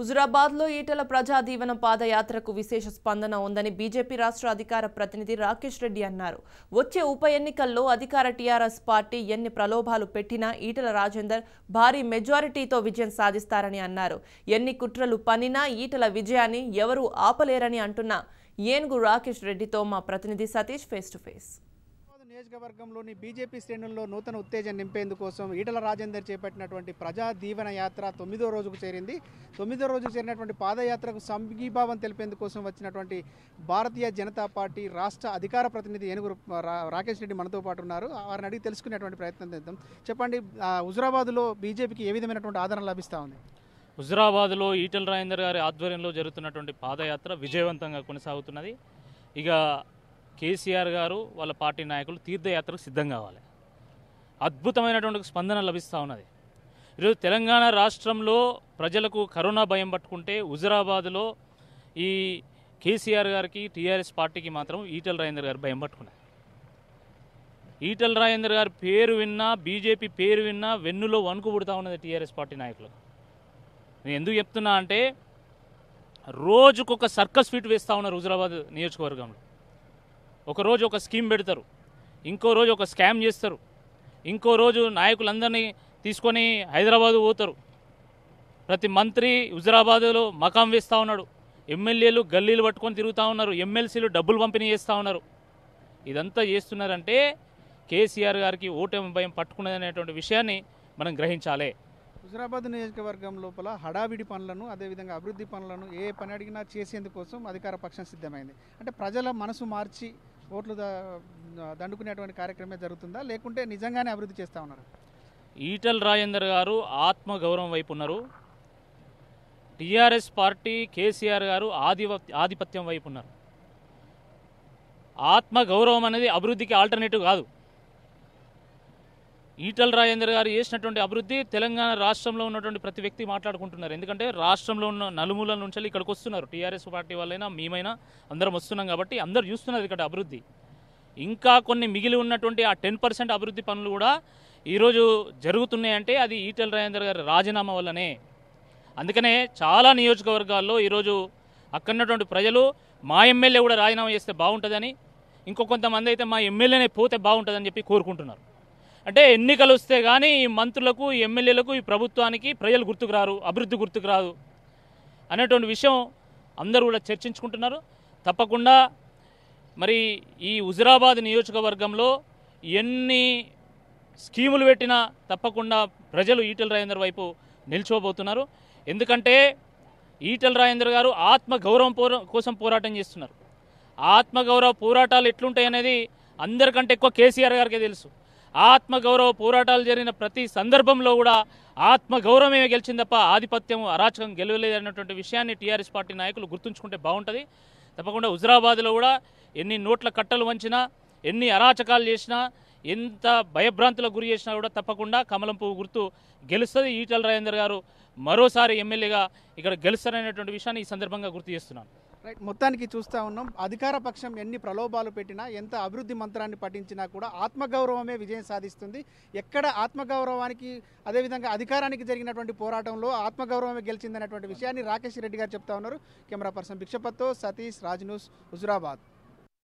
హుజురాబాద్లో ఈటల ప్రజా దీవెన పాదయాత్రకు విశేష స్పందన ఉందని బీజేపీ రాష్ట్ర అధికార ప్రతినిధి రాకేష్ రెడ్డి అన్నారు వచ్చే ఉప ఎన్నికల్లో అధికార టీఆర్ఎస్ పార్టీ ఎన్ని ప్రలోభాలు పెట్టినా ఈటల రాజేందర్ భారీ మెజారిటీతో విజయం సాధిస్తారని అన్నారు ఎన్ని కుట్రలు పనినా ఈటల విజయాన్ని ఎవరూ ఆపలేరని అంటున్న ఏనుగు రాకేష్ రెడ్డితో మా ప్రతినిధి సతీష్ ఫేస్ టు ఫేస్ నియోజకవర్గంలోని బీజేపీ శ్రేణుల్లో నూతన ఉత్తేజం నింపేందుకోసం ఈటల రాజేందర్ చేపట్టినటువంటి ప్రజా దీవెన యాత్ర తొమ్మిదో రోజుకు చేరింది తొమ్మిదో రోజుకు చేరినటువంటి పాదయాత్రకు సంఘీభావం తెలిపేందుకోసం వచ్చినటువంటి భారతీయ జనతా పార్టీ రాష్ట్ర అధికార ప్రతినిధి ఏనుగురు రాకేష్ రెడ్డి మనతో పాటు ఉన్నారు వారిని అడిగి తెలుసుకునేటువంటి ప్రయత్నం చేద్దాం చెప్పండి హుజురాబాద్లో బీజేపీకి ఏ విధమైనటువంటి ఆదరణ లభిస్తూ ఉంది హుజురాబాద్లో ఈటల రాజేందర్ గారి ఆధ్వర్యంలో జరుగుతున్నటువంటి పాదయాత్ర విజయవంతంగా కొనసాగుతున్నది ఇక కేసీఆర్ గారు వాళ్ళ పార్టీ నాయకులు తీర్థయాత్రకు సిద్ధం కావాలి అద్భుతమైనటువంటి స్పందన లభిస్తూ ఉన్నది ఈరోజు తెలంగాణ రాష్ట్రంలో ప్రజలకు కరోనా భయం పట్టుకుంటే హుజరాబాద్లో ఈ కేసీఆర్ గారికి టీఆర్ఎస్ పార్టీకి మాత్రం ఈటల రాజేందర్ గారు భయం పట్టుకున్నారు ఈటల రాజేందర్ గారి పేరు విన్నా బీజేపీ పేరు విన్నా వెన్నులో వణుకు పుడుతూ ఉన్నది టీఆర్ఎస్ పార్టీ నాయకులు నేను ఎందుకు చెప్తున్నా అంటే రోజుకొక సర్కస్ ఫీట్ వేస్తూ ఉన్నారు హుజరాబాద్ నియోజకవర్గంలో ఒకరోజు ఒక స్కీమ్ పెడతారు ఇంకో రోజు ఒక స్కామ్ చేస్తారు ఇంకో రోజు నాయకులందరినీ తీసుకొని హైదరాబాద్ పోతారు ప్రతి మంత్రి హుజరాబాదులో మకాం వేస్తూ ఉన్నాడు ఎమ్మెల్యేలు గల్లీలు పట్టుకొని తిరుగుతూ ఉన్నారు ఎమ్మెల్సీలు డబ్బులు పంపిణీ చేస్తూ ఉన్నారు ఇదంతా చేస్తున్నారంటే కేసీఆర్ గారికి ఓటమి భయం అనేటువంటి విషయాన్ని మనం గ్రహించాలి హుజరాబాద్ నియోజకవర్గం లోపల హడావిడి పనులను అదేవిధంగా అభివృద్ధి పనులను ఏ పని అడిగినా చేసేందుకోసం అధికార పక్షం సిద్ధమైంది అంటే ప్రజల మనసు మార్చి ఓట్లు దండుకునేటువంటి కార్యక్రమే జరుగుతుందా లేకుంటే నిజంగానే అభివృద్ధి చేస్తూ ఉన్నారు ఈటల్ రాజేందర్ గారు ఆత్మ గౌరవం వైపు ఉన్నారు టీఆర్ఎస్ పార్టీ కేసీఆర్ గారు ఆధివ ఆధిపత్యం వైపు ఉన్నారు ఆత్మ గౌరవం అనేది అభివృద్ధికి ఆల్టర్నేటివ్ కాదు ఈటల రాజేందర్ గారు చేసినటువంటి అభివృద్ధి తెలంగాణ రాష్ట్రంలో ఉన్నటువంటి ప్రతి వ్యక్తి మాట్లాడుకుంటున్నారు ఎందుకంటే రాష్ట్రంలో ఉన్న నలుమూల నుంచి ఇక్కడికి వస్తున్నారు టీఆర్ఎస్ పార్టీ వాళ్ళైనా మేమైనా అందరం వస్తున్నాం కాబట్టి అందరు చూస్తున్నారు ఇక్కడ అభివృద్ధి ఇంకా కొన్ని మిగిలి ఉన్నటువంటి ఆ టెన్ పర్సెంట్ అభివృద్ధి పనులు కూడా ఈరోజు జరుగుతున్నాయంటే అది ఈటల రాజేందర్ గారి రాజీనామా వల్లనే అందుకనే చాలా నియోజకవర్గాల్లో ఈరోజు అక్కడున్నటువంటి ప్రజలు మా ఎమ్మెల్యే కూడా రాజీనామా చేస్తే బాగుంటుందని ఇంకో కొంతమంది అయితే మా ఎమ్మెల్యేనే పోతే బాగుంటుందని చెప్పి కోరుకుంటున్నారు అంటే ఎన్నికలు వస్తే కానీ ఈ మంత్రులకు ఎమ్మెల్యేలకు ఈ ప్రభుత్వానికి ప్రజలు గుర్తుకు రారు అభివృద్ధి గుర్తుకు రాదు అనేటువంటి విషయం అందరూ కూడా చర్చించుకుంటున్నారు తప్పకుండా మరి ఈ హుజురాబాద్ నియోజకవర్గంలో ఎన్ని స్కీములు పెట్టినా తప్పకుండా ప్రజలు ఈటల రాజేందర్ వైపు నిల్చోబోతున్నారు ఎందుకంటే ఈటల రాజేందర్ గారు ఆత్మగౌరవం పోరా కోసం పోరాటం చేస్తున్నారు ఆత్మగౌరవ పోరాటాలు ఎట్లుంటాయి అనేది అందరికంటే ఎక్కువ కేసీఆర్ గారికే తెలుసు ఆత్మగౌరవ పోరాటాలు జరిగిన ప్రతి సందర్భంలో కూడా ఆత్మగౌరవమే గెలిచింది తప్ప ఆధిపత్యం అరాచకం గెలవలేదన్నటువంటి విషయాన్ని టీఆర్ఎస్ పార్టీ నాయకులు గుర్తుంచుకుంటే బాగుంటుంది తప్పకుండా హుజరాబాద్లో కూడా ఎన్ని నోట్ల కట్టలు వంచినా ఎన్ని అరాచకాలు చేసినా ఎంత భయభ్రాంతులకు గురి చేసినా కూడా తప్పకుండా కమలం పువ్వు గుర్తు గెలుస్తుంది ఈటల రాజేందర్ గారు మరోసారి ఎమ్మెల్యేగా ఇక్కడ గెలుస్తారనేటువంటి విషయాన్ని ఈ సందర్భంగా గుర్తు చేస్తున్నాను రైట్ మొత్తానికి చూస్తూ ఉన్నాం అధికార పక్షం ఎన్ని ప్రలోభాలు పెట్టినా ఎంత అభివృద్ధి మంత్రాన్ని పఠించినా కూడా ఆత్మగౌరవమే విజయం సాధిస్తుంది ఎక్కడ ఆత్మగౌరవానికి అదేవిధంగా అధికారానికి జరిగినటువంటి పోరాటంలో ఆత్మగౌరవమే గెలిచిందనేటువంటి విషయాన్ని రాకేష్ రెడ్డి గారు చెప్తా ఉన్నారు కెమెరా పర్సన్ భిక్షపత్తో సతీష్ రాజ్ న్యూస్ హుజురాబాద్